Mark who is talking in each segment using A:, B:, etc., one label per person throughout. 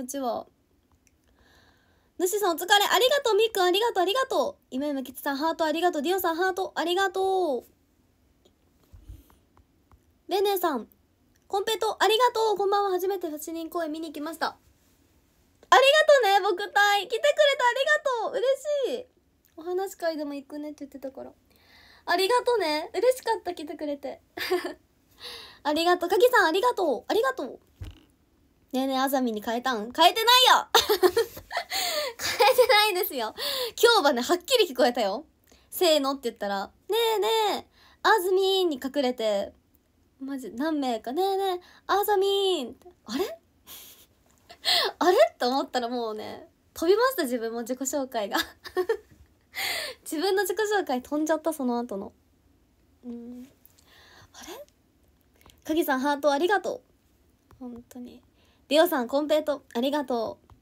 A: うちは。主さんお疲れありがとうみっくんありがとうありがとう今山吉さんハートありがとうディオさんハートありがとうレネさんコンペとありがとうこんばんは初めて8人公演見に来ましたありがとうね僕隊来てくれてありがとう嬉しいお話会でも行くねって言ってたからありがとうね嬉しかった来てくれて ありがとうかきさんありがとうありがとうねえねえ、あざみに変えたん変えてないよ 変えてないですよ。今日はね、はっきり聞こえたよ。せーのって言ったら、ねえねえ、あずみーに隠れて、マジ何名かねえねえ、あざみーんあれ あれって思ったらもうね、飛びました自分も自己紹介が 自分の自己紹介飛んじゃった、その後の。うん。あれ鍵さんハートありがとう。本当に。リオさん、コンペイト、ありがとう。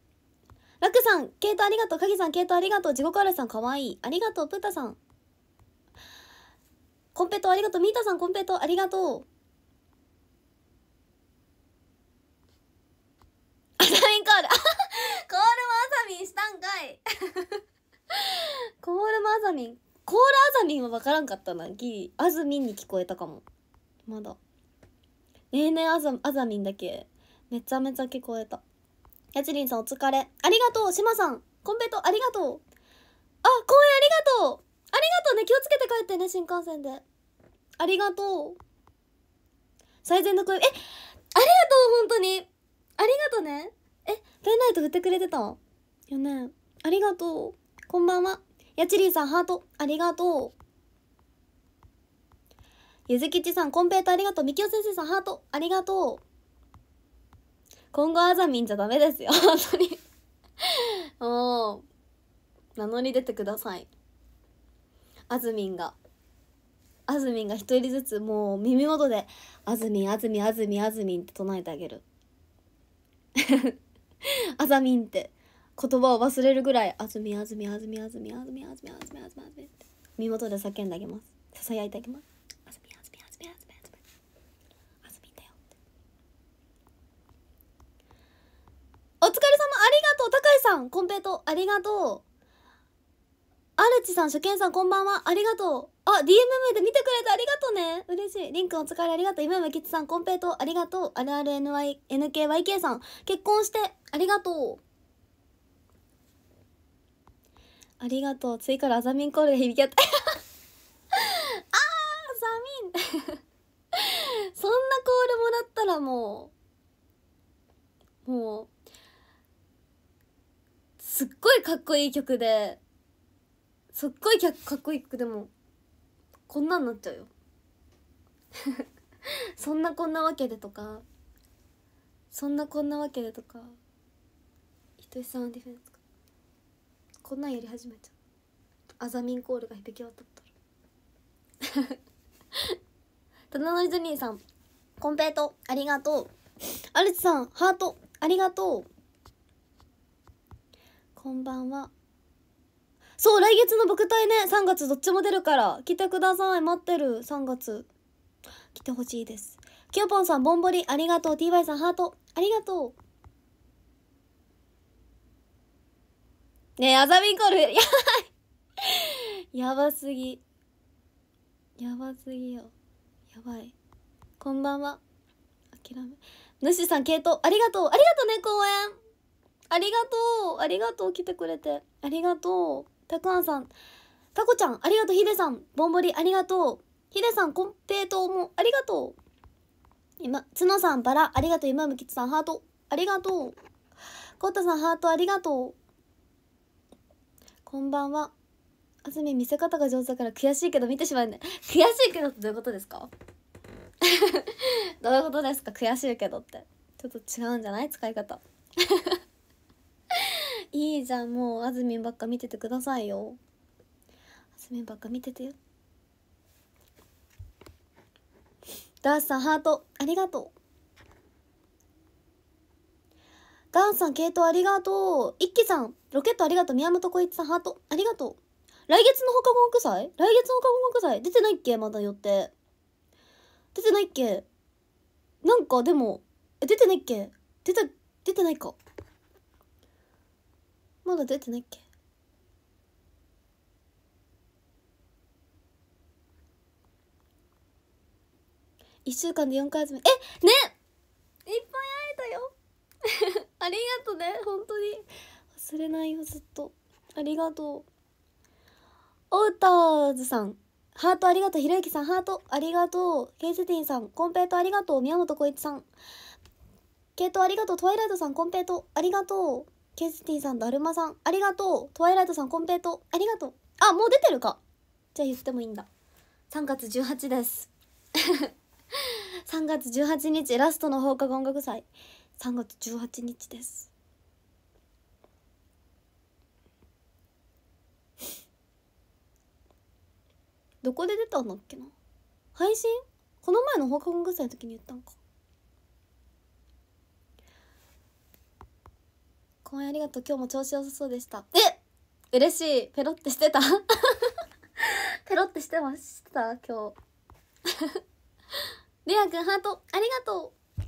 A: ラクさん、ケイトありがとう。カギさん、ケイトありがとう。地獄あるさん、かわいい。ありがとう。プータさん。コンペイト、ありがとう。ミータさん、コンペイト、ありがとう。アサミン コール。コールもアサミンしたんかい。コールもアサミン。コールアザミンは分からんかったな。ギリ。アズミンに聞こえたかも。まだ。ねえねえアザアザミンだけめちゃめちゃ聞こえたやちりんさんお疲れありがとうしまさんコンペとありがとうあ公演ありがとうありがとうね気をつけて帰ってね新幹線でありがとう最善の声えありがとう本当にありがとねえペンライト振ってくれてたよねありがとうこんばんはやちりんさんハートありがとうゆずきちさんコンペイトありがとうみきお先生さんハートありがとう今後あざみんじゃダメですよ、本当に。もう、名乗り出てください。あずみんが。あずみんが一人ずつもう耳元で、あずみん、あずみん、あずみん、あずみんって唱えてあげる。あざみんって言葉を忘れるぐらい、あずみあずみん、あずみん、あずみん、あずみん、あずみん、あずみん、あずみん、あずみんって、身元で叫んであげます。囁いてあげます。お疲れ様ありがとう高井さんコンペイトありがとうアルチさん、初見さん、こんばんは。ありがとう。あ、DMM で見てくれてありがとうね。嬉しい。リンくんお疲れありがとう。今もキッズさん、コンペイトありがとう。ある RRNY、NKYK さん、結婚してありがとう。ありがとう。次からアザミンコールで響き合った。あー、ザミン そんなコールもらったらもう、もう、すっごいかっこいい曲ですっごいかっこいい曲でもこんなんなっちゃうよ そんなこんなわけでとかそんなこんなわけでとかひとしさんはディフェンスかこんなんやり始めちゃうアザミンコールが響き渡ったら だのりずニーさんコンペイトありがとうアルチさんハートありがとうこんばんはそう来月の僕隊ね3月どっちも出るから来てください待ってる3月来てほしいですきよぽんさんぼんぼりありがとう TY さんハートありがとうねえあざみんコルやばいやばすぎやばすぎよやばいこんばんは諦め主さん系統ありがとうありがとうね公園ありがとうありがとう来てくれてありがとうたくあんさんたこちゃんありがとうひでさんぼんぼりありがとうひでさんこんぺいとうもありがとう今つのさんバラありがとう今むきつさんハートありがとうこうたさんハートありがとうこんばんはあずみ見せ方が上手だから悔しいけど見てしまうね悔しいけどってどういうことですかどういうことですか悔しいけどってちょっと違うんじゃない使い方 いいじゃんもうあずみんばっか見ててくださいよあずみんばっか見ててよダンさんハートありがとうダンさん系統ありがとう一輝さんロケットありがとう宮本浩一さんハートありがとう来月の放課後学祭来月の放課後学祭出てないっけまだ予定出てないっけなんかでもえ出てないっけ出た出てないかまだ出てないっけ1週間で4回集めえねいっぱい会えたよ ありがとね本当に忘れないよずっとありがとうオウターズさんハートありがとうひろゆきさんハートありがとうケイセティンさんコンペイトありがとう宮本浩一さんケイトありがとうトワイライトさんコンペイトありがとうケスティさん、だるまさん、ありがとう。トワイライトさん、コンペイト、ありがとう。あ、もう出てるか。じゃあ言ってもいいんだ。3月18です。3月18日、ラストの放課後音楽祭。3月18日です。どこで出たんだっけな配信この前の放課後音楽祭の時に言ったんか。公ありがとう今日も調子良さそうでしたえ嬉しいペロってしてた ペロってしてました今日レ アくんハートありがとう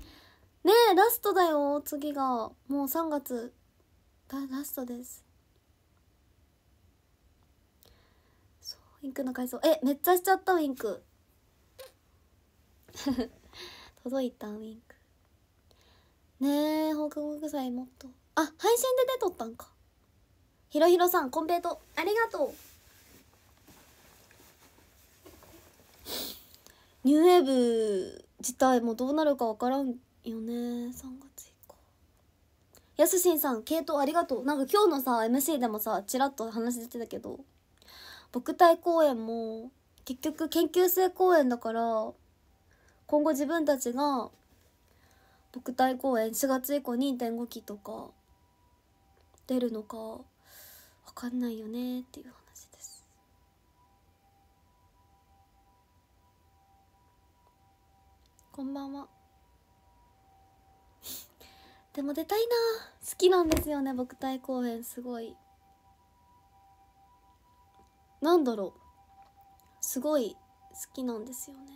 A: ねえラストだよ次がもう3月がラストですそうウィンクの回想えめっちゃしちゃったウィンク 届いたウィンクねえ放課後具材もっとあ配信で出とったんかひろひろさんコンペイトありがとうニューウェーブ自体もどうなるか分からんよね3月以降やすしんさん系統ありがとうなんか今日のさ MC でもさちらっと話出てたけど僕体公演も結局研究生公演だから今後自分たちが僕体公演4月以降2.5期とか出るのか分かんないよねっていう話ですこんばんは でも出たいな好きなんですよね僕対公演すごいなんだろうすごい好きなんですよね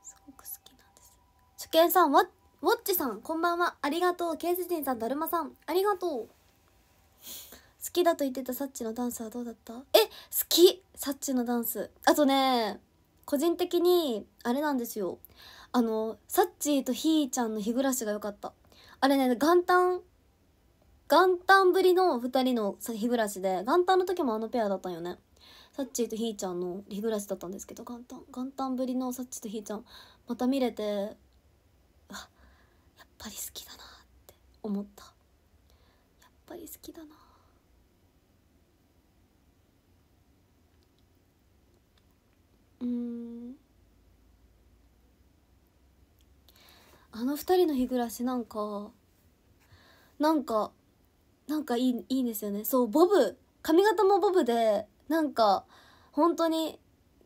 A: すごく好きなんです初見さん待っウォッチさんこんばんはありがとうース人さんだるまさんありがとう好きだと言ってたサッチのダンスはどうだったえ好きサッチのダンスあとね個人的にあれなんですよあのサッチとひーちゃんの日暮らしが良かったあれね元旦元旦ぶりの2人の日暮らしで元旦の時もあのペアだったんよねサッチーとひーちゃんの日暮らしだったんですけど元旦元旦ぶりのサッチとひーちゃんまた見れてぱり好きだなって思ったやっぱり好きだなうんあの二人の日暮らしなんかなんかなんかいいいいんですよねそうボブ髪型もボブでなんか本当に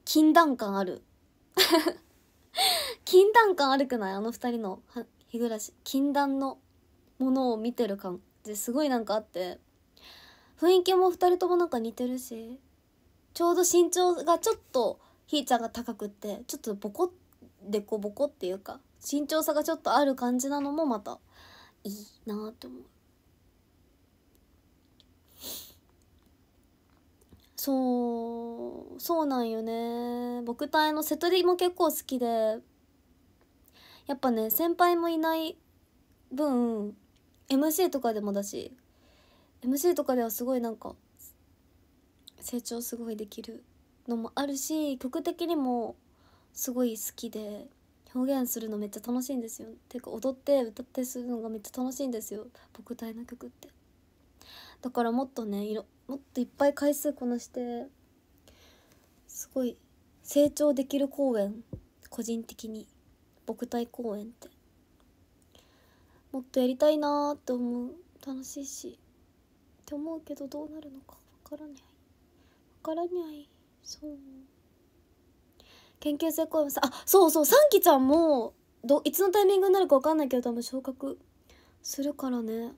A: 禁断感ある 禁断感あるくないあの二人の日暮禁断のものを見てる感じすごいなんかあって雰囲気も2人ともなんか似てるしちょうど身長がちょっとひーちゃんが高くってちょっとボコでこぼこっていうか身長差がちょっとある感じなのもまたいいなって思う。そうそうなんよね僕隊の瀬戸りも結構好きでやっぱね先輩もいない分 MC とかでもだし MC とかではすごいなんか成長すごいできるのもあるし曲的にもすごい好きで表現するのめっちゃ楽しいんですよていうか踊って歌ってするのがめっちゃ楽しいんですよ僕体の曲ってだからもっとねいろもっといっぱい回数こなしてすごい成長できる公演個人的に木体公園ってもっとやりたいなーって思う楽しいしって思うけどどうなるのかわからないわからないそう研究生公演さあそうそうサンキちゃんもどいつのタイミングになるかわかんないけど多分昇格するからねっ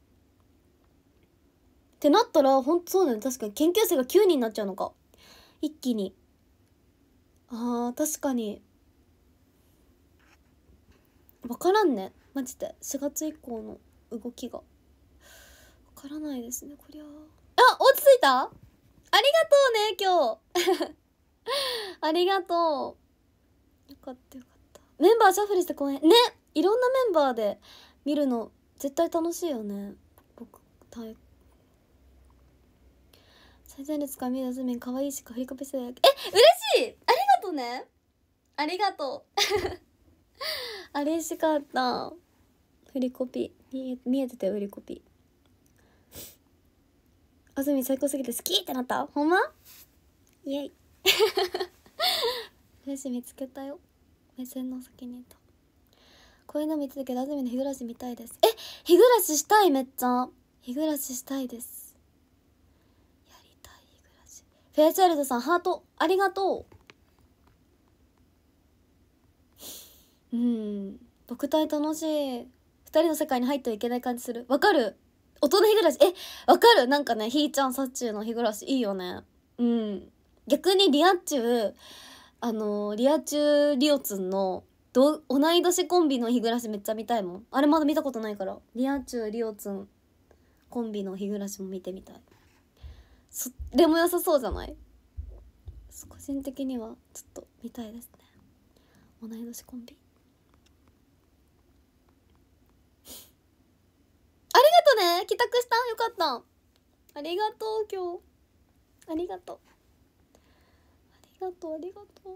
A: てなったらほんとそうだね確かに研究生が9人になっちゃうのか一気にあー確かに分からんねマジで4月以降の動きが分からないですねこりゃあ落ち着いたありがとうね今日 ありがとうよかったよかったメンバーシャッフルして公演ねいろんなメンバーで見るの絶対楽しいよね僕体最前列から見るズミかわいいしか振りかぶせえ嬉しいありがとうねありがとう あれしかった振りコピー見え見えてたよ振りコピーあずみ最高すぎて好きってなったほんまイエイフ しッ見つけたよ目線の先にいたこういうの見続たけあずみの日暮らし見たいですえ日暮らししたいめっちゃ日暮らししたいですやりたい日暮らしフェアチャイルドさんハートありがとううん僕体楽しい2人の世界に入ってはいけない感じするわかる大人日暮らしえわかるなんかねひーちゃんさっちゅうの日暮らしいいよねうん逆にリア中あのー、リア中リオツンの同い年コンビの日暮らしめっちゃ見たいもんあれまだ見たことないからリア中リオツンコンビの日暮らしも見てみたいそれも良さそうじゃない個人的にはちょっと見たいですね同い年コンビとね帰宅したよかったありがとう今日ありがとうありがとうありがとう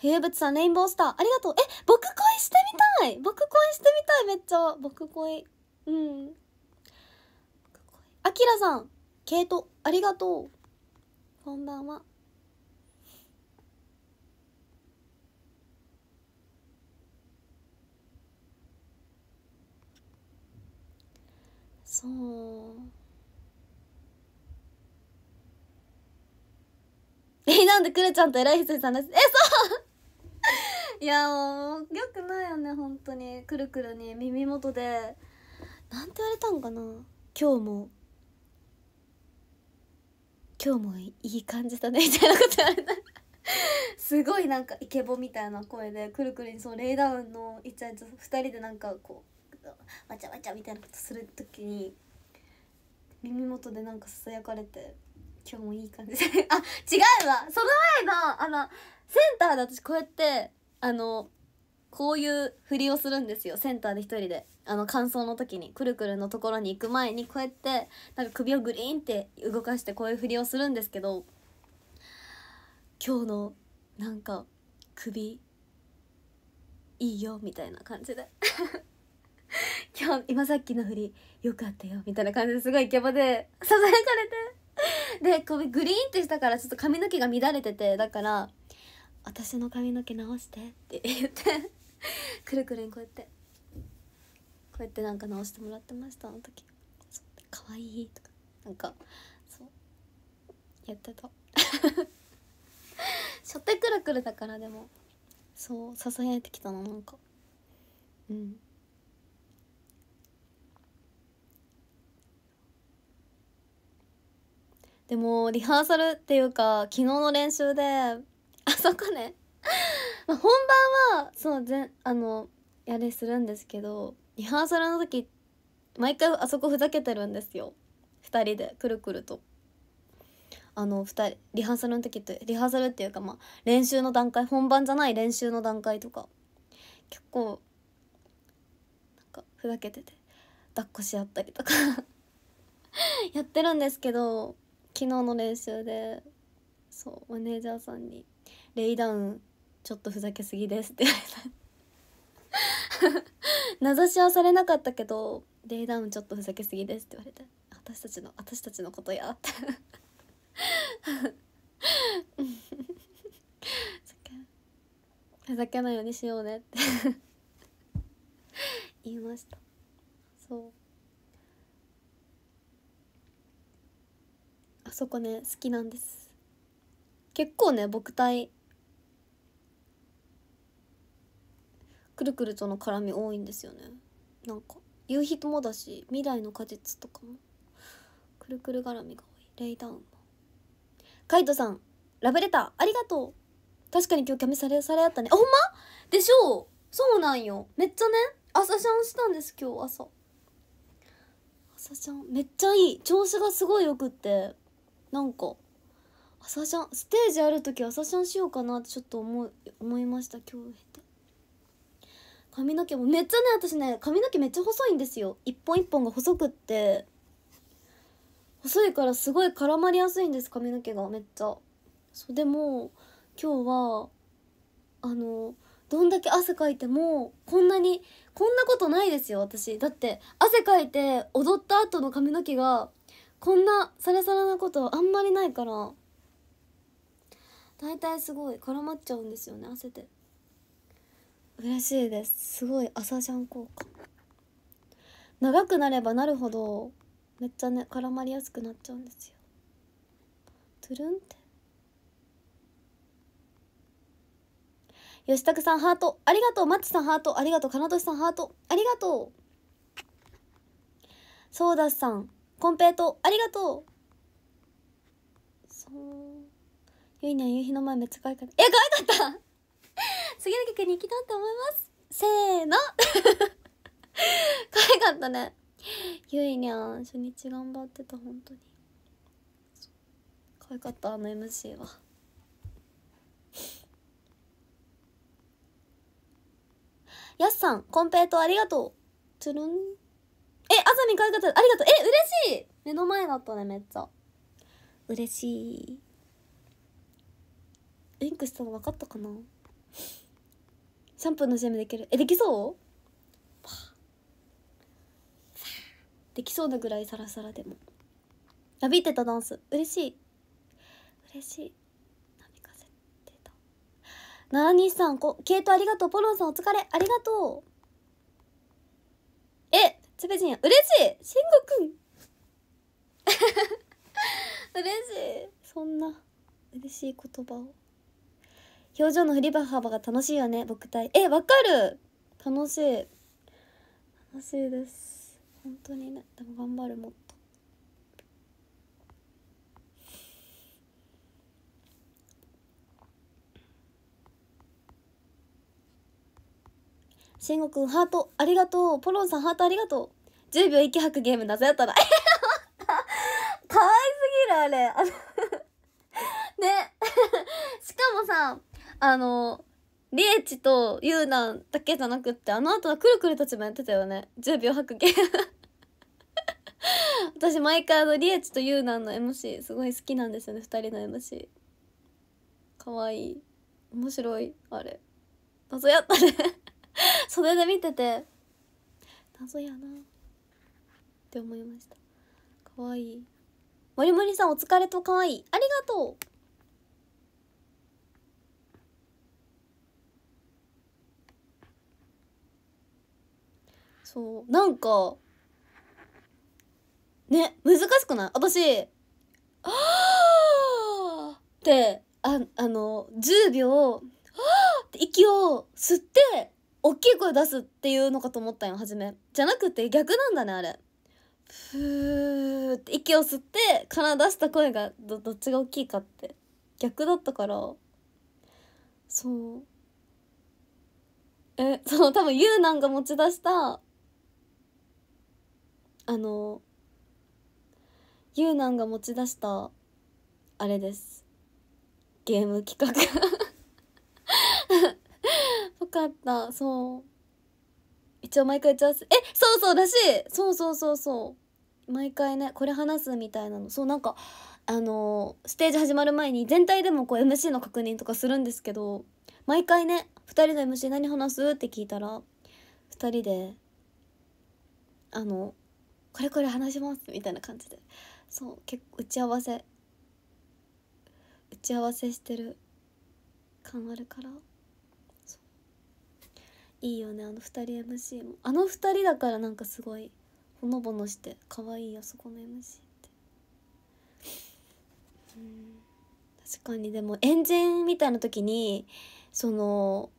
A: 冬物さんレインボースターありがとうえ僕恋してみたい僕恋してみたいめっちゃ僕恋うんあきらさん毛糸ありがとうこんばんはそう えなんでくれちゃんと偉い人さんです えそう いやもうよくないよね本当にくるくるに耳元でなんて言われたんかな今日も今日もいい感じだねみたいなこと言われたすごいなんかイケボみたいな声でくるくるにそうレイダウンのイチャイチャ2人でなんかこうわちゃわちゃみたいなことする時に耳元でなんかささやかれて今日もいい感じ あ違
B: うわその
A: 前のあのセンターで私こうやってあのこういうふりをするんですよセンターで一人であの乾燥の時にくるくるのところに行く前にこうやってなんか首をグリーンって動かしてこういうふりをするんですけど今日のなんか首いいよみたいな感じで 今日今さっきの振りよかったよみたいな感じですごいイケボでささやかれてでこうグリーンってしたからちょっと髪の毛が乱れててだから「私の髪の毛直して」って言ってくるくるにこうやってこうやってなんか直してもらってましたあの時「かわいい」とかなんかそうやってたし ょってくるくるだからでもそうささやいてきたのなんかうんでもリハーサルっていうか昨日の練習で あそこね ま本番はそのぜあのやれするんですけどリハーサルの時毎回あそこふざけてるんですよ2人でくるくると。あの2人リハーサルの時ってリハーサルっていうかまあ練習の段階本番じゃない練習の段階とか結構なんかふざけてて抱っこし合ったりとか やってるんですけど昨日の練習でそうマネージャーさんに「レイダウンちょっとふざけすぎです」って言われた名指しはされなかったけど「レイダウンちょっとふざけすぎです」って言われて私たちの私たちのことやってふざけないようにしようねって言いましたそうそこね好きなんです結構ね僕体くるくるとの絡み多いんですよねなんか夕日ともだし未来の果実とかもくるくる絡みが多いレイダウンもカイトさんラブレターありがとう確かに今日キャメされされあったねあほんまでしょうそうなんよめっちゃね朝シャンしたんです今日朝朝シャンめっちゃいい調子がすごいよくってなんか朝シャンステージある時朝シャンしようかなってちょっと思思いました今日て髪の毛もめっちゃね私ね髪の毛めっちゃ細いんですよ一本一本が細くって細いからすごい絡まりやすいんです髪の毛がめっちゃそうでも今日はあのどんだけ汗かいてもこんなにこんなことないですよ私だって汗かいて踊った後の髪の毛がこんなサラサラなことあんまりないから大体すごい絡まっちゃうんですよね汗で嬉しいですすごい朝シャン効果長くなればなるほどめっちゃね絡まりやすくなっちゃうんですよトゥルンって吉拓さんハートありがとうマッチさんハートありがとう金俊さんハートありがとうソーダスさんコンペイトありがとうそうゆいにゃん夕日の前めっちゃ可愛かったえ可愛かった 次の曲に行きたいと思いますせーの 可愛かったねゆいにゃん初日頑張ってた本当に可愛かったあの MC はやっさんコンペイトありがとうつるん朝にかわかった。ありがとう。え、嬉しい目の前だったね、めっちゃ。嬉しい。ウインクしたの分かったかなシャンプーの CM できる。え、できそうできそうなぐらいサラサラでも。なびいてたダンス。嬉しい。嬉しい。なにさんこ、ケイトありがとう。ポロンさんお疲れ。ありがとう。つべじん、嬉しい慎吾くん 嬉しいそんな嬉しい言葉を。表情の振り幅が楽しいよね、僕いえ、わかる楽しい。楽しいです。本当にね、でも頑張るもっと。しんごくん、ハート、ありがとう。ポロンさん、ハート、ありがとう。10秒息吐くゲーム、謎やったな。かわいすぎる、あれ。ね。しかもさ、あの、リエチとユーナだけじゃなくって、あの後はくるくるたちもやってたよね。10秒吐くゲーム。私、毎回あの、リエチとユーナの MC、すごい好きなんですよね、2人の MC。かわいい。面白い、あれ。謎やったね それで見てて謎やなって思いましたかわいいもりもりさんお疲れとかわいいありがとうそうなんかね難しくない私「ああ!」ってああの10秒「ああ!」って息を吸って大きい声出すっていうのかと思ったんよ初めじゃなくて逆なんだねあれふーって息を吸ってから出した声がどっちが大きいかって逆だったからそうえその多分ユウナンが持ち出したあのユウナンが持ち出したあれですゲーム企画かったそう一応毎回打ち合わせえそうそうだしそうそうそうそう毎回ねこれ話すみたいなのそうなんかあのー、ステージ始まる前に全体でもこう MC の確認とかするんですけど毎回ね2人の MC 何話すって聞いたら2人であのこれこれ話しますみたいな感じでそう結構打ち合わせ打ち合わせしてる感あるから。いいよねあの2人 MC もあの2人だからなんかすごいほのぼのして可愛いあそこの MC ってうん確かにでもエンジンみたいな時にその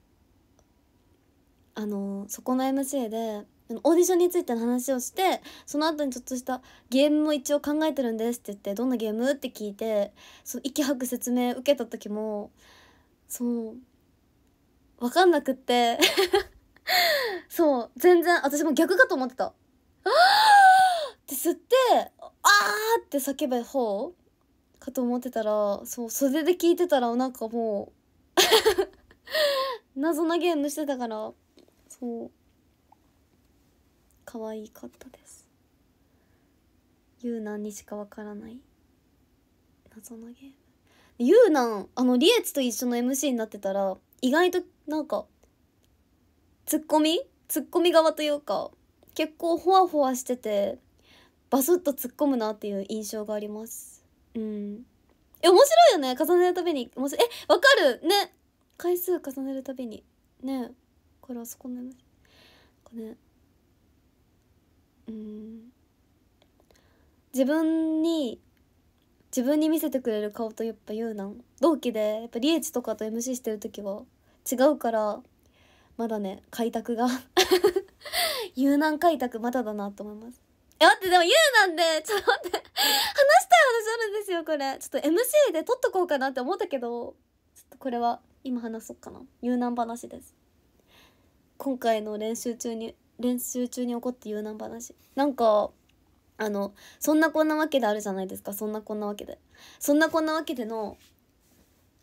A: あのそこの MC でオーディションについての話をしてその後にちょっとしたゲームも一応考えてるんですって言ってどんなゲームって聞いてそう息吐く説明受けた時もそうわかんなくって そう、全然、私も逆かと思ってた。あ って吸って、ああって叫ぶ方かと思ってたら、そう、袖で聞いてたら、なんかもう 謎なゲームしてたから、そう、可愛かったです。ゆうなんにしかわからない謎なゲーム。ゆうなん、あの、リエツと一緒の MC になってたら、意外となんかツッコミツッコミ側というか結構ホワホワしててバスッと突っ込むなっていう印象があります。うん。え、面白いよね。重ねるたびに。面白い。え、わかるね。回数重ねるたびに。ね。これあそこの、かね。うん。自分に自分に見せてくれる顔とやっぱ言うなん同期でやっぱリエチとかと MC してる時は違うからまだね開拓が 有南開拓まだだなと思いますえ待ってでもな南でちょっと待って話したい話あるんですよこれちょっと MC で撮っとこうかなって思ったけどちょっとこれは今話そうかな有難話です今回の練習中に練習中に起こった有南話なんかあのそんなこんなわけであるじゃないですかそんなこんなわけでそんなこんなわけでの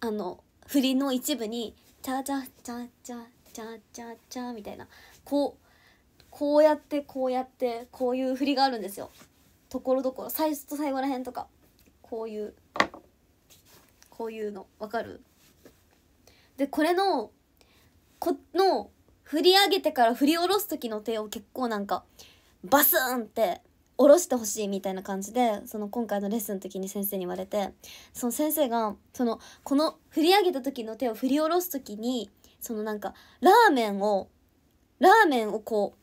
A: あの振りの一部に「チャチャチャチャチャチャチャ」みたいなこうこうやってこうやってこういう振りがあるんですよところどころ最初と最後らへんとかこういうこういうのわかるでこれのこの振り上げてから振り下ろす時の手を結構なんかバスンって下ろしてほしいみたいな感じでその今回のレッスンの時に先生に言われてその先生がそのこの振り上げた時の手を振り下ろす時にそのなんかラーメンをラーメンをこ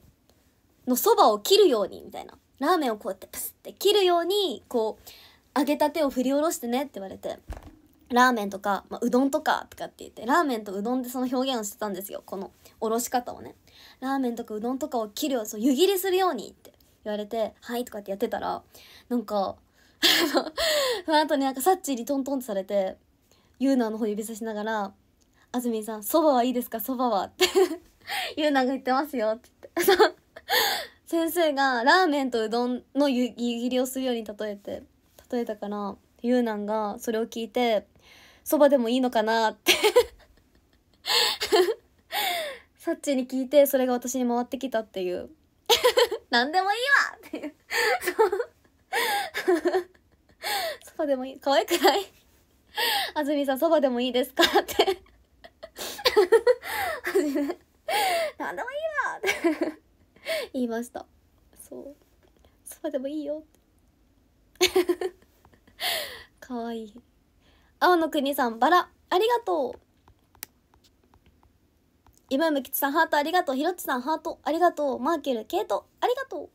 A: うのそばを切るようにみたいなラーメンをこうやってプスって切るようにこう揚げた手を振り下ろしてねって言われてラーメンとか、まあ、うどんとかとかって言ってラーメンとうどんでその表現をしてたんですよこのおろし方をねラーメンとかうどんとかを切るよう湯切りするようにって言われて「はい」とかってやってたらなんか そのあとになんかサッチーにトントンってされてユーナの方指さしながら「あずみんさんそばはいいですかそばは」って ユーナが言ってますよって言って 先生がラーメンとうどんの湯切りをするように例えて例えたからユーナがそれを聞いて「そばでもいいのかな?」ってサッチに聞いてそれが私に回ってきたっていう何でもいいわっていう。そばでもいい可愛くない安住さん、そばでもいいですかって。何 でもいいわって言いました。そう。そばでもいいよ。可愛いい。青の国さん、バラ、ありがとう。今むきちさんハートありがとうひろっちさんハートありがとうマーケルケイトありがとう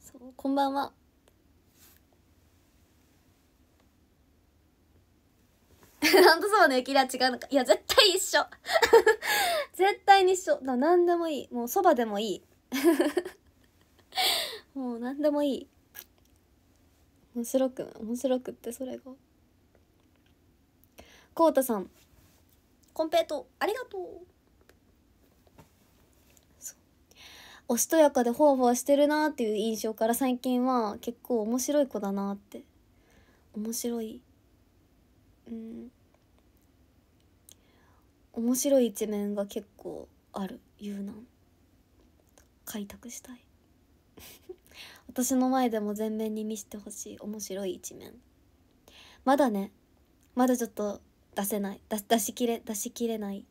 A: そうこんばんは なんとそうね、キラ違うのか。いや、絶対一緒。絶対に一緒。何でもいい。もうそばでもいい。もう何でもいい。面白く、面白くってそれが。コウタさんコンペイトありがとうおしとやかでほわほわしてるなっていう印象から最近は結構面白い子だなって面白いうん面白い一面が結構あるゆうなん開拓したい 私の前でも全面に見せてほしい面白い一面まだねまだちょっと出せない出出しきれ出しきれない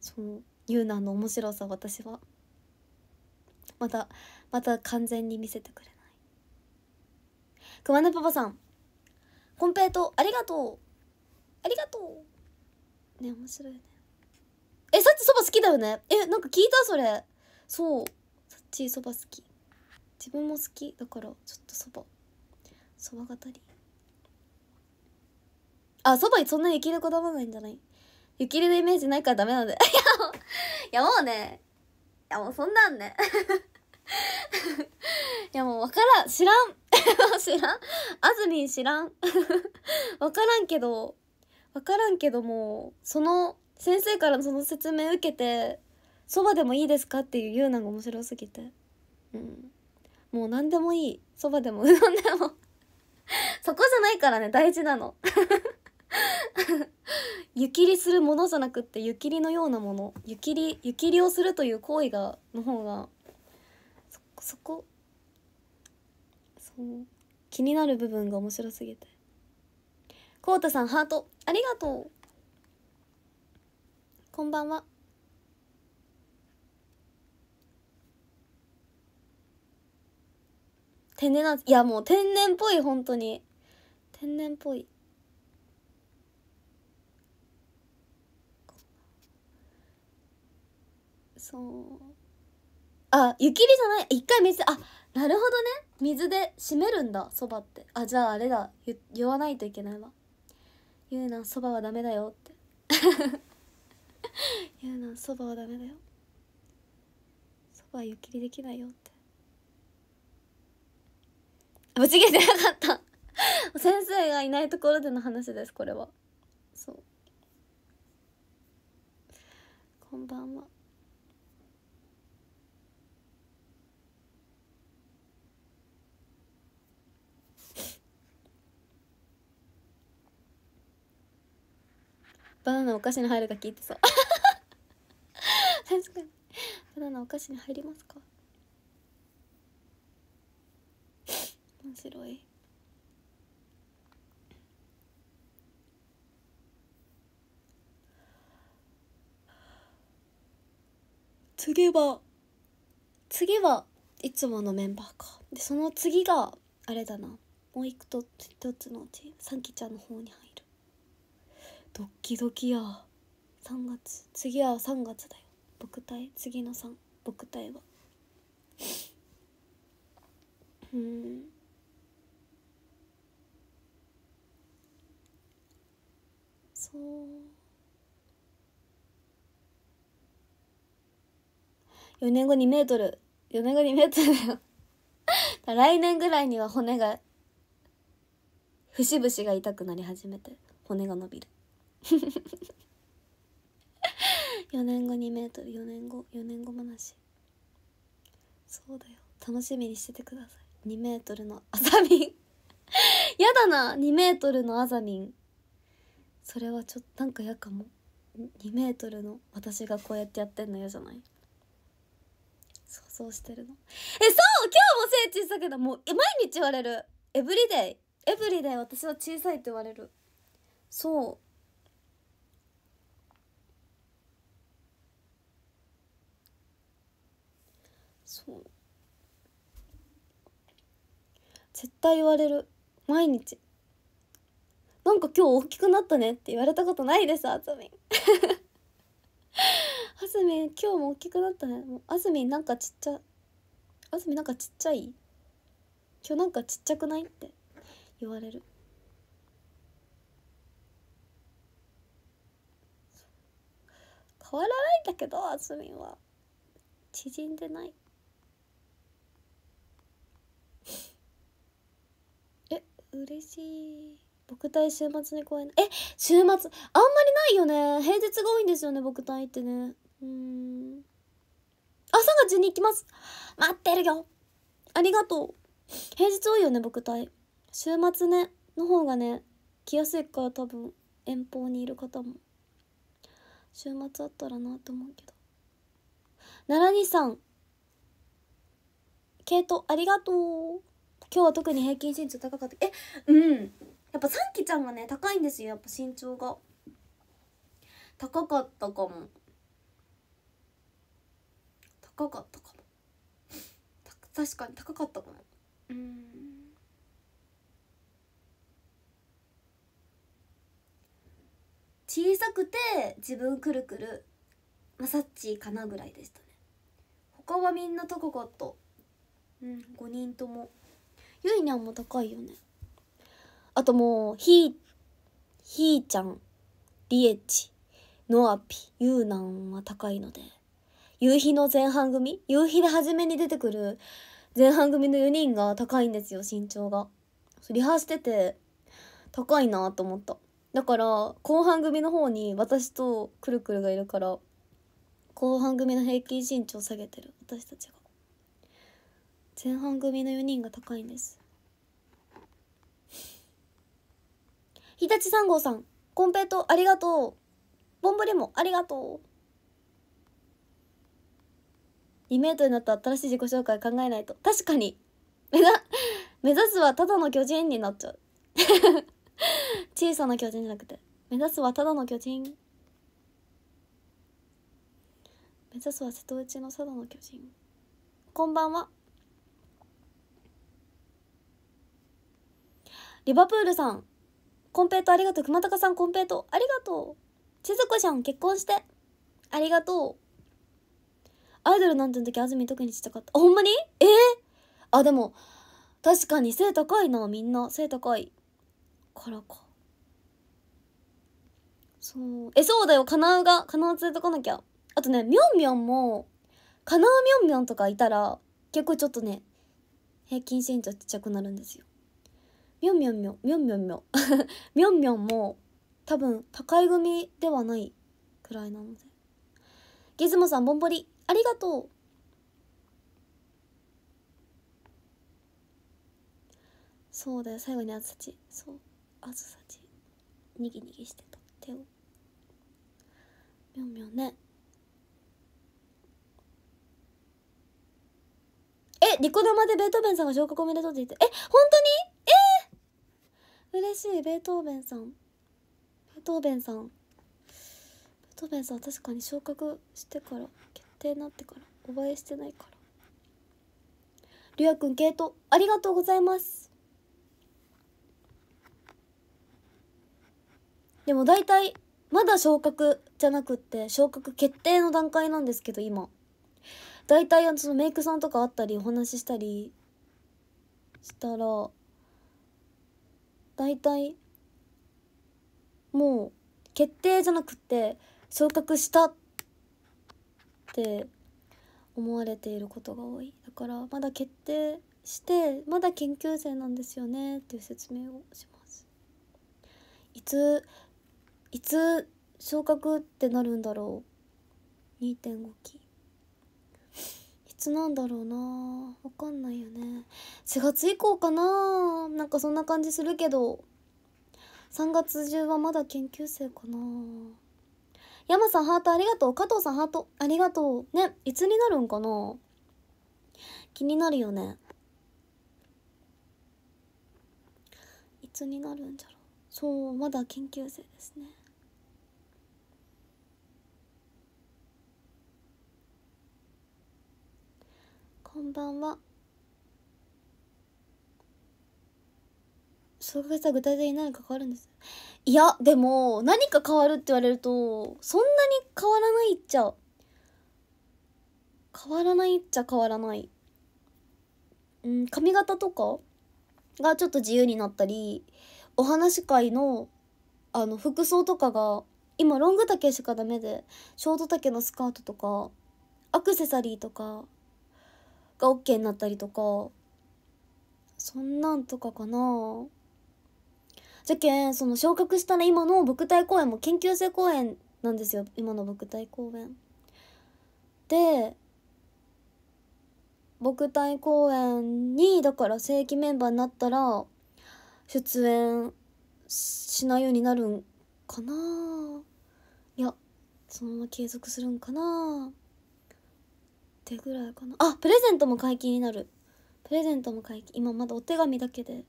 A: そのユーナの面白さ私はまたまた完全に見せてくれない熊根パパさんコンペイトありがとうありがとうね面白いねえさっきそば好きだよねえなんか聞いたそれそうさっちそば好き自分も好きだからちょっとそばそば語りあ、そばにそんな雪でこだまないんじゃない雪でのイメージないからダメなんで。いや、いやもうね。いやもうそんなんね。いやもうわからん。知らん。知らん。あずみん知らん。わからんけど、わからんけども、その、先生からのその説明受けて、そばでもいいですかっていう言うのが面白すぎて。うん。もう何でもいい。そばでもうどんでもそこじゃないからね、大事なの 湯切りするものじゃなくって湯切りのようなもの湯切り湯切りをするという行為がの方がそこそこそう気になる部分が面白すぎてこうたさんハートありがとうこんばんは天然ないやもう天然っぽい本当に天然っぽいそうあ湯切りじゃない一回水あなるほどね水で締めるんだそばってあじゃああれだ言わないといけないわゆうなそばはダメだよってゆ うなそばはダメだよそばは湯切りできないよって間違えてなかった 先生がいないところでの話ですこれはそうこんばんはバナナお菓子の入るか聞いてそう 確かにバナナお菓子に入りますか面白い次は次はいつものメンバーかでその次があれだなもういくと一つのうちサンキちゃんの方に入るドッキドキや3月次は3月だよ僕体次の3僕体はうんそう4年後2メートル4年後2メートル だよ来年ぐらいには骨が節々が痛くなり始めて骨が伸びる4 年後2メートル4年後4年後話そうだよ楽しみにしててください2メートルのあざみん やだな2メートルのあざみんそれはちょっとなんかやかも2メートルの私がこうやってやってんの嫌じゃない想像してるのえそう今日も聖地したけどもう毎日言われるエブリデイエブリデイ私は小さいって言われるそうそう絶対言われる毎日なんか今日大きくなったねって言われたことないですあつみんあずみん 今日も大きくなったねあずみんなんかちっちゃあずみんなんかちっちゃい今日なんかちっちゃくないって言われる変わらないんだけどあずみんは縮んでない嬉しい僕体週末に公演え週末あんまりないよね平日が多いんですよね僕体ってねうん朝が順に行きます待ってるよありがとう平日多いよね僕体週末ねの方がね来やすいから多分遠方にいる方も週末あったらなと思うけど奈良にさんケイトありがとう今日は特に平均身長高かったえうんやっぱサンキちゃんがね高いんですよやっぱ身長が高かったかも高かったかも確かに高かったかもうん小さくて自分くるくるまさっちかなぐらいでしたね他はみんな高かったうん5人ともゆいにゃんも高いよねあともうひひーちゃんりえちのあぴゆうなんは高いので夕日の前半組夕日で初めに出てくる前半組の4人が高いんですよ身長がリハしてて高いなと思っただから後半組の方に私とくるくるがいるから後半組の平均身長下げてる私たちが前半組の4人が高いんです日立三号さんコンペイトありがとうボンブレもありがとう2メートルになったら新しい自己紹介考えないと確かに目指目指すはただの巨人になっちゃう 小さな巨人じゃなくて目指すはただの巨人目指すは瀬戸内のただの巨人こんばんはリバプールさん、コンペイトありがとう。熊高さん、コンペイトありがとう。千鶴子ちゃん、結婚して。ありがとう。アイドルなんての時、安住特にちっちゃかった。あ、ほんまにえー、あ、でも、確かに背高いな、みんな。背高い。からか。そう。え、そうだよ。かなうが、かなう連れてこなきゃ。あとね、みょんみょんも、かなうみょんみょんとかいたら、結構ちょっとね、平均身長ちっちゃくなるんですよ。みょんみょんみょんみょんみょんみょんみょんみょんも多分高い組ではないくらいなのでギズモさんぼんぼりありがとうそうだよ最後にあずさちそうあずさちにぎにぎしてた手をみょんみょんねえリコ玉でベートーベンさんが昇格おめでとうって言ってえ本当に嬉しいベートーベンさんベートーベンさんベートーベンさん確かに昇格してから決定になってからお会してないからりゅうやくんゲートありがとうございますでも大体まだ昇格じゃなくって昇格決定の段階なんですけど今大体そのメイクさんとか会ったりお話ししたりしたら大体もう決定じゃなくて昇格したって思われていることが多いだからまだ決定してまだ研究生なんですよねっていう説明をしますいついつ昇格ってなるんだろう2.5期つなんだろうなわかんないよね4月以降かななんかそんな感じするけど3月中はまだ研究生かな山さんハートありがとう加藤さんハートありがとうねいつになるんかな気になるよねいつになるんじゃろそうまだ研究生ですねこんばんはそれさ具体的に何か変わるんですいやでも何か変わるって言われるとそんなに変わらないっちゃ変わらないっちゃ変わらないうん髪型とかがちょっと自由になったりお話会のあの服装とかが今ロング丈しかダメでショート丈のスカートとかアクセサリーとかが OK になったりとかそんなんとかかなじゃけんその昇格したら今の牧体公演も研究生公演なんですよ今の牧体公演で牧体公演にだから正規メンバーになったら出演しないようになるんかないやそのまま継続するんかな手ぐらいかなあプレゼントも解禁になるプレゼントも解禁今まだお手紙だけで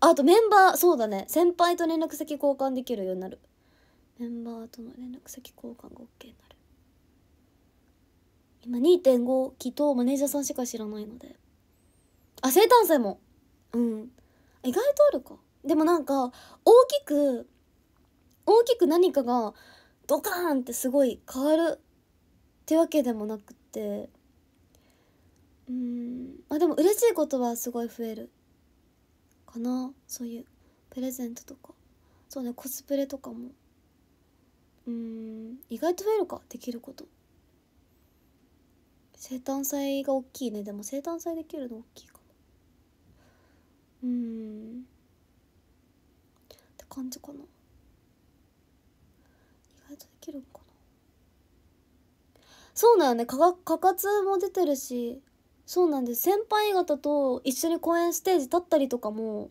A: あとメンバーそうだね先輩と連絡先交換できるようになるメンバーとの連絡先交換が OK になる今2.5期とマネージャーさんしか知らないのであ生誕祭もうん意外とあるかでもなんか大きく大きく何かがドカーンってすごい変わるってわけでもなくってうんまあでも嬉しいことはすごい増えるかなそういうプレゼントとかそうねコスプレとかもうん意外と増えるかできること生誕祭が大きいねでも生誕祭できるの大きいかもうんって感じかな意外とできるかそうだよねかかかかつも出てるしそうなんです先輩方と一緒に公演ステージ立ったりとかも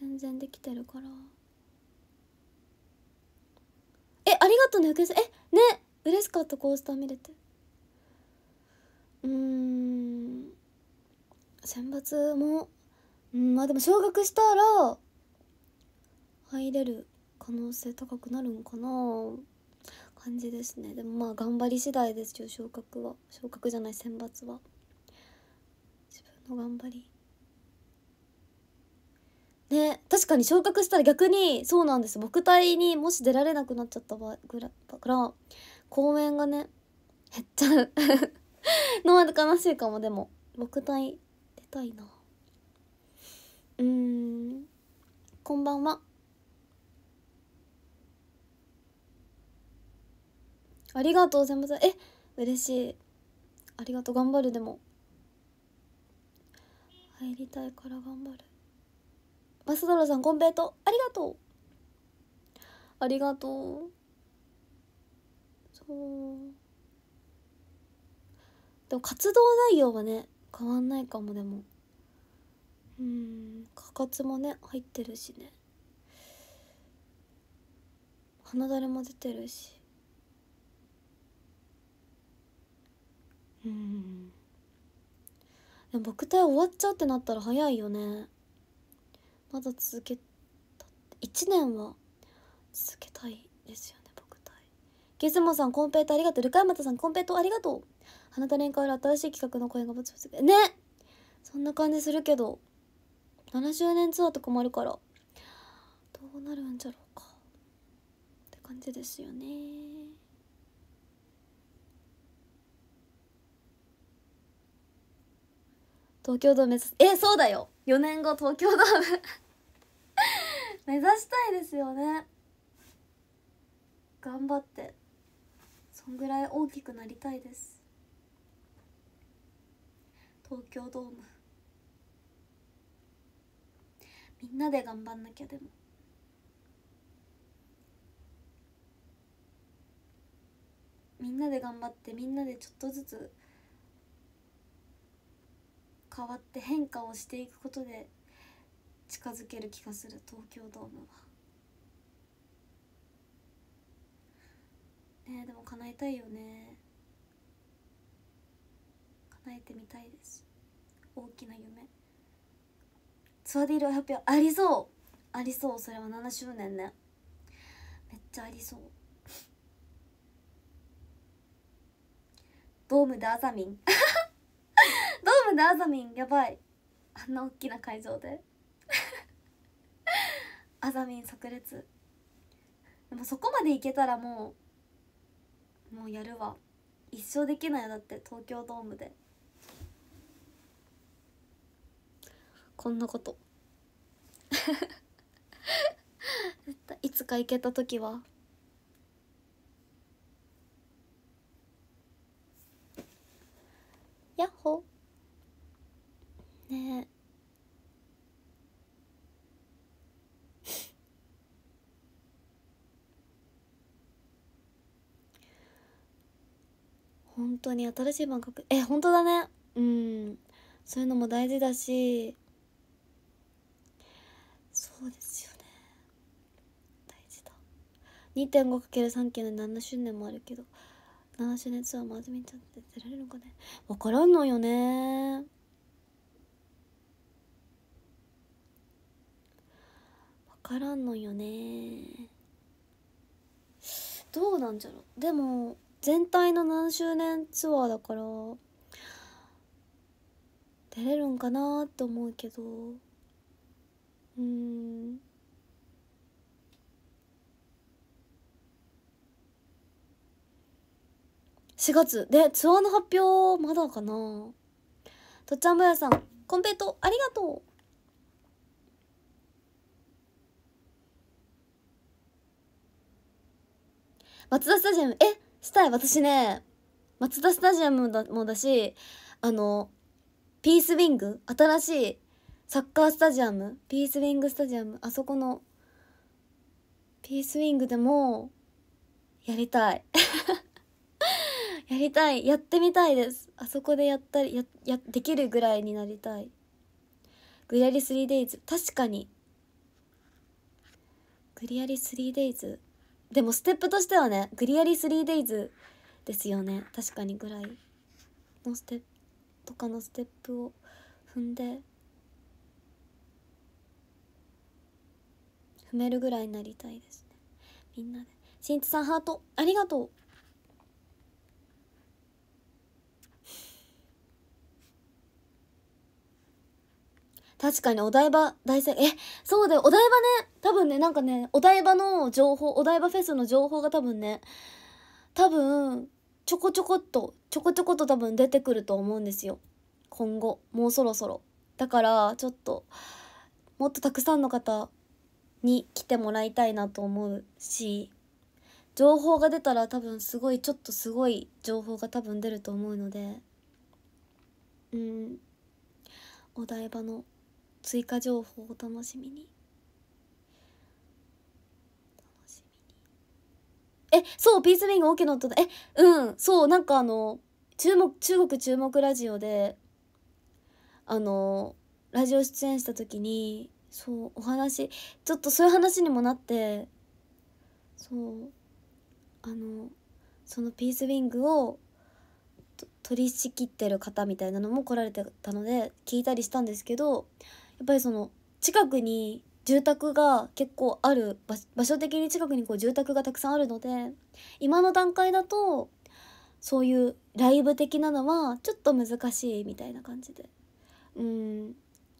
A: 全然できてるからえありがとうねえね嬉しかったコースター見れてうん選抜もうんまあでも昇格したら入れる可能性高くなるんかな感じですねでもまあ頑張り次第ですよ昇格は昇格じゃない選抜は自分の頑張りね確かに昇格したら逆にそうなんです木体にもし出られなくなっちゃった場合ぐらいだから公演がね減っちゃう のは悲しいかもでも木体出たいなうーんこんばんはありがとうございますえ嬉しいありがとう頑張るでも入りたいから頑張るマスドラさんコンペイトありがとうありがとうそうでも活動内容はね変わんないかもでもうんかかつもね入ってるしね花だれも出てるしうんでも僕体終わっちゃうってなったら早いよねまだ続けたって1年は続けたいですよね僕体ゲズモさんコンペイトありがとうルカヤマタさんコンペイトありがとう花田蓮から新しい企画の声がぶつぶつねそんな感じするけど70年ツアーとかもあるからどうなるんじゃろうかって感じですよね東京ドーム目指すえそうだよ4年後東京ドーム 目指したいですよね頑張ってそんぐらい大きくなりたいです東京ドームみんなで頑張んなきゃでもみんなで頑張ってみんなでちょっとずつ変わって変化をしていくことで近づける気がする東京ドームはねでも叶えたいよね叶えてみたいです大きな夢ツアーディール発表ありそうありそうそれは7周年ねめっちゃありそうドームであざみんムでアザみんやばいあんな大きな会場で あざみん炸裂でもそこまでいけたらもうもうやるわ一生できないよだって東京ドームでこんなこと いつか行けた時はやっほね本当に新しい番組え本当だねうんそういうのも大事だしそうですよね大事だ 2.5×3 期の7周年もあるけど7周年ツアーも安住ちゃんって出られるのかね分からんのよねからんのよねどうなんじゃろでも全体の何周年ツアーだから出れるんかなって思うけどうん4月でツアーの発表まだかなとっちゃんぼやさんコンペイトありがとう松田スタジアムえしたい私ね松田スタジアムもだしあのピースウィング新しいサッカースタジアムピースウィングスタジアムあそこのピースウィングでもやりたい やりたいやってみたいですあそこでやったりややできるぐらいになりたいグリアリ 3days 確かにグリアリ 3days でもステップとしてはね「グリアリ 3days」ですよね確かにぐらいのステップとかのステップを踏んで踏めるぐらいになりたいですねみんなでしんいちさんハートありがとう確かにお台場大正え、そうだよ、お台場ね、多分ね、なんかね、お台場の情報、お台場フェスの情報が多分ね、多分、ちょこちょこっと、ちょこちょこと多分出てくると思うんですよ。今後、もうそろそろ。だから、ちょっと、もっとたくさんの方に来てもらいたいなと思うし、情報が出たら多分すごい、ちょっとすごい情報が多分出ると思うので、うん、お台場の追加情報を楽しみに楽しみにえそうピースウィング OK な音だえうんそうなんかあの注目中国注目ラジオであのラジオ出演した時にそうお話ちょっとそういう話にもなってそうあのそのピースウィングを取り仕切ってる方みたいなのも来られてたので聞いたりしたんですけどやっぱりその近くに住宅が結構ある場所的に近くにこう住宅がたくさんあるので今の段階だとそういうライブ的なのはちょっと難しいみたいな感じでうん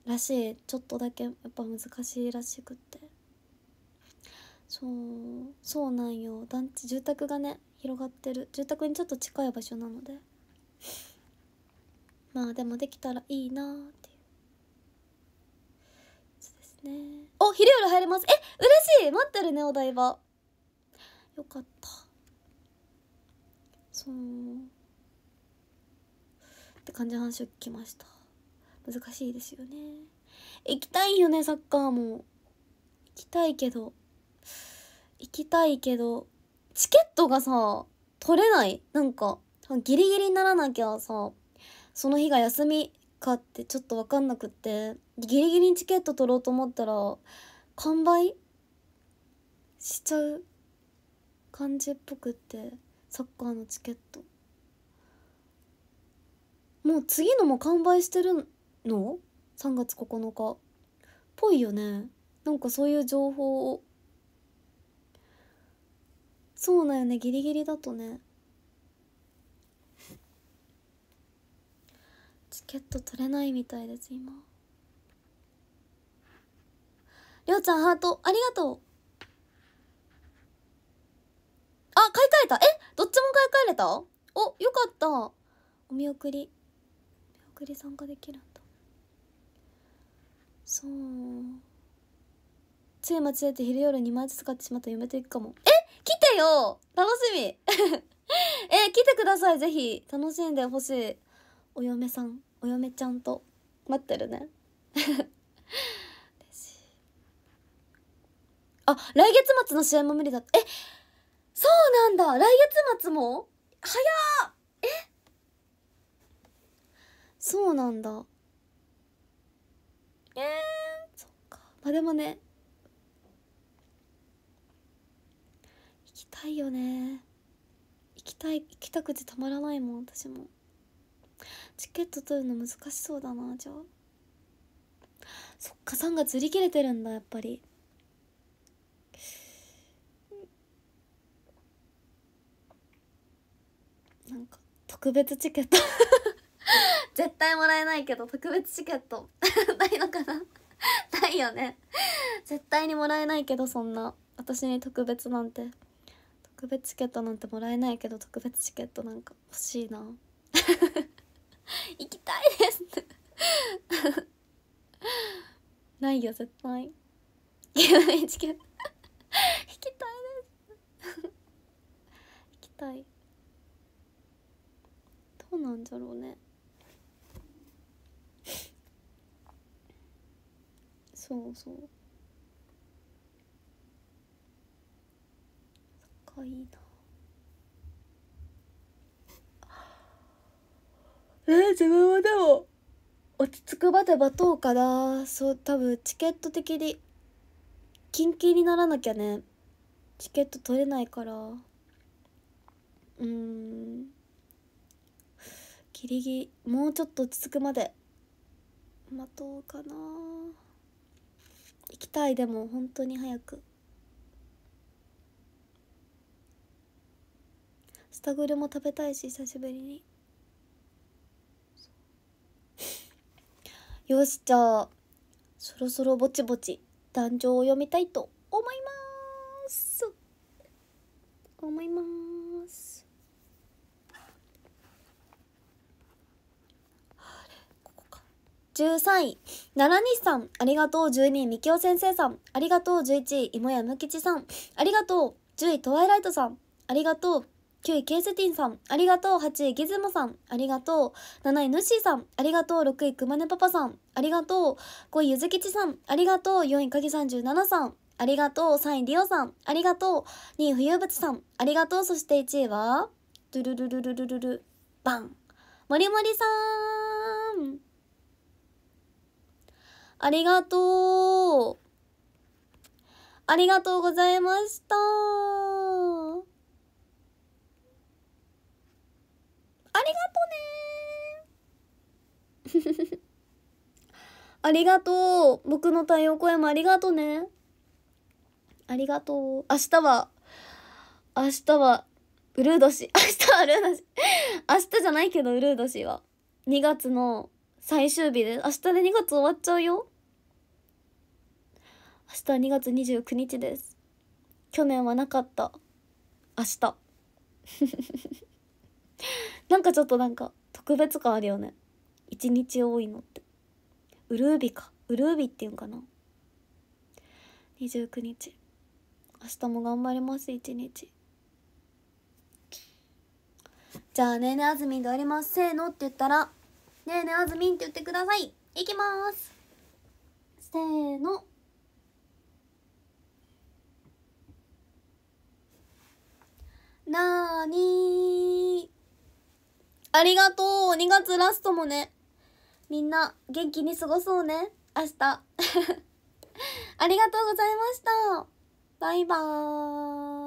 A: らしいちょっとだけやっぱ難しいらしくってそうそうなんよ団地住宅がね広がってる住宅にちょっと近い場所なのでまあでもできたらいいなっねお昼夜入れますえ嬉しい待ってるねお台場よかったそうって感じの話を聞きました難しいですよね行きたいよねサッカーも行きたいけど行きたいけどチケットがさ取れないなんかギリギリにならなきゃさその日が休みかってちょっと分かんなくってギリギリにチケット取ろうと思ったら完売しちゃう感じっぽくってサッカーのチケットもう次のも完売してるの ?3 月9日ぽいよねなんかそういう情報をそうだよねギリギリだとねチケット取れないみたいです今。りょうちゃんハート、ありがとう。あ、買い替えたえどっちも買い替えれたお、よかった。お見送り。見送り参加できるんだ。そう。つい間違えて昼夜2枚ずつ買ってしまった夢といくかも。え来てよ楽しみ え、来てください、ぜひ。楽しんでほしい。お嫁さん、お嫁ちゃんと待ってるね。あ、来月末の試合も無理だった。え、そうなんだ。来月末も早っえそうなんだ。えー、そっか。まあでもね、行きたいよね。行きたい、行きたくてたまらないもん、私も。チケット取るの難しそうだな、じゃあ。そっか、3月売り切れてるんだ、やっぱり。なんか特別チケット 絶対もらえないけど特別チケット ないのかな ないよね絶対にもらえないけどそんな私に特別なんて特別チケットなんてもらえないけど特別チケットなんか欲しいな行きたいですないよ絶対行チケット行きたいです行きたいなんゃろうねそうそうかいいなえー、自分はでも落ち着くまで待とうかなそう多分チケット的に緊急にならなきゃねチケット取れないからうんギリギリもうちょっと落ち着くまで待とうかな行きたいでも本当に早くスタグルも食べたいし久しぶりによしじゃあそろそろぼちぼち壇上を読みたいと思います思います13位、奈良西さん、ありがとう12位、みきお先生さん、ありがとう11位、いもやむきちさん、ありがとう10位、トワイライトさん、ありがとう9位、ケイセティンさん、ありがとう8位、ギズモさん、ありがとう7位、ヌシーさん、ありがとう6位、くまねパパさん、ありがとう5位、ゆずきちさん、ありがとう4位、かぎ37さん、ありがとう3位、リオさん、ありがとう2位、冬淵さん、ありがとうそして1位は、ドゥルルルルルルル、バン、もりもりさんありがとう。ありがとうございました。ありがとね ありがとう。僕の太陽公演もありがとね。ありがとう。明日は、明日は、ウルード氏。明日はウルード氏。明日じゃないけど、ウルード氏は。2月の最終日で明日で2月終わっちゃうよ明日は2月29日です去年はなかった明日 なんかちょっとなんか特別感あるよね一日多いのってウルービかウルービっていうんかな29日明日も頑張ります一日じゃあねねあずみんでありますせーのって言ったらねえねえあずみんって言ってくださいいきますせーのなーにありがとう2月ラストもねみんな元気に過ごそうね明日 ありがとうございましたバイバーイ